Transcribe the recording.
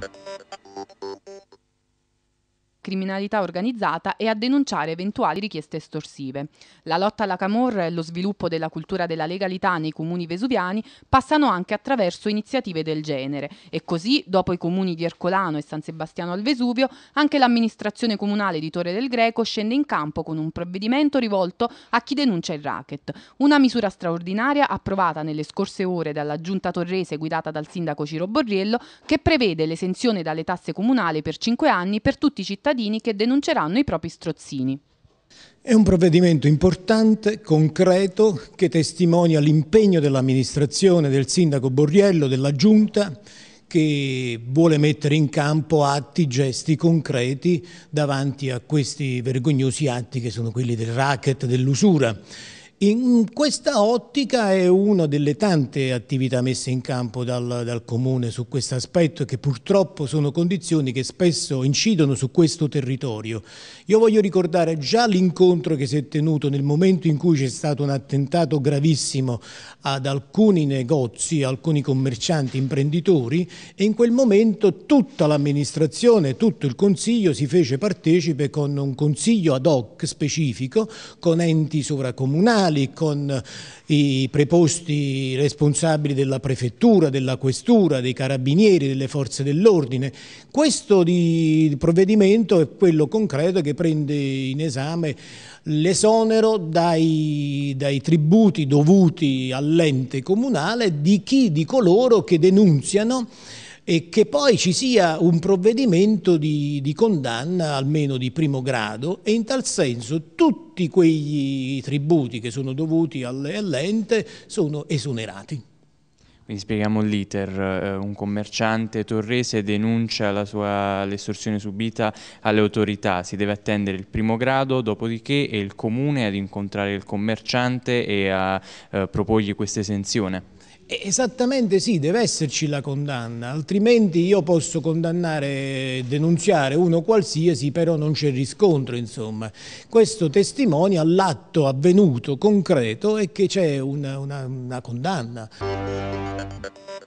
あっ。criminalità organizzata e a denunciare eventuali richieste estorsive. La lotta alla camorra e lo sviluppo della cultura della legalità nei comuni vesuviani passano anche attraverso iniziative del genere e così, dopo i comuni di Ercolano e San Sebastiano al Vesuvio, anche l'amministrazione comunale di Torre del Greco scende in campo con un provvedimento rivolto a chi denuncia il racket. Una misura straordinaria approvata nelle scorse ore dalla giunta torrese guidata dal sindaco Ciro Borriello che prevede l'esenzione dalle tasse comunali per 5 anni per tutti i cittadini cittadini che denunceranno i propri strozzini. È un provvedimento importante, concreto, che testimonia l'impegno dell'amministrazione, del sindaco Borriello, della giunta, che vuole mettere in campo atti, gesti concreti davanti a questi vergognosi atti che sono quelli del racket, dell'usura. In questa ottica è una delle tante attività messe in campo dal, dal Comune su questo aspetto che purtroppo sono condizioni che spesso incidono su questo territorio. Io voglio ricordare già l'incontro che si è tenuto nel momento in cui c'è stato un attentato gravissimo ad alcuni negozi, alcuni commercianti, imprenditori e in quel momento tutta l'amministrazione, tutto il Consiglio si fece partecipe con un consiglio ad hoc specifico con enti sovracomunali comunali, con i preposti responsabili della prefettura, della questura, dei carabinieri, delle forze dell'ordine. Questo provvedimento è quello concreto che prende in esame l'esonero dai, dai tributi dovuti all'ente comunale di chi, di coloro che denunziano e che poi ci sia un provvedimento di, di, condanna, almeno di primo grado, e in tal senso tutti quei tributi che sono dovuti all'ente sono esonerati. Quindi spieghiamo l'iter, eh, un commerciante torrese denuncia l'estorsione subita alle autorità, si deve attendere il primo grado, dopodiché è il comune ad incontrare il commerciante e a eh, proporgli questa esenzione. Esattamente sì, deve esserci la condanna, altrimenti io posso condannare, denunziare uno qualsiasi, però non c'è riscontro, insomma. Questo testimonia l'atto avvenuto, concreto, e che c'è una, una, una condanna.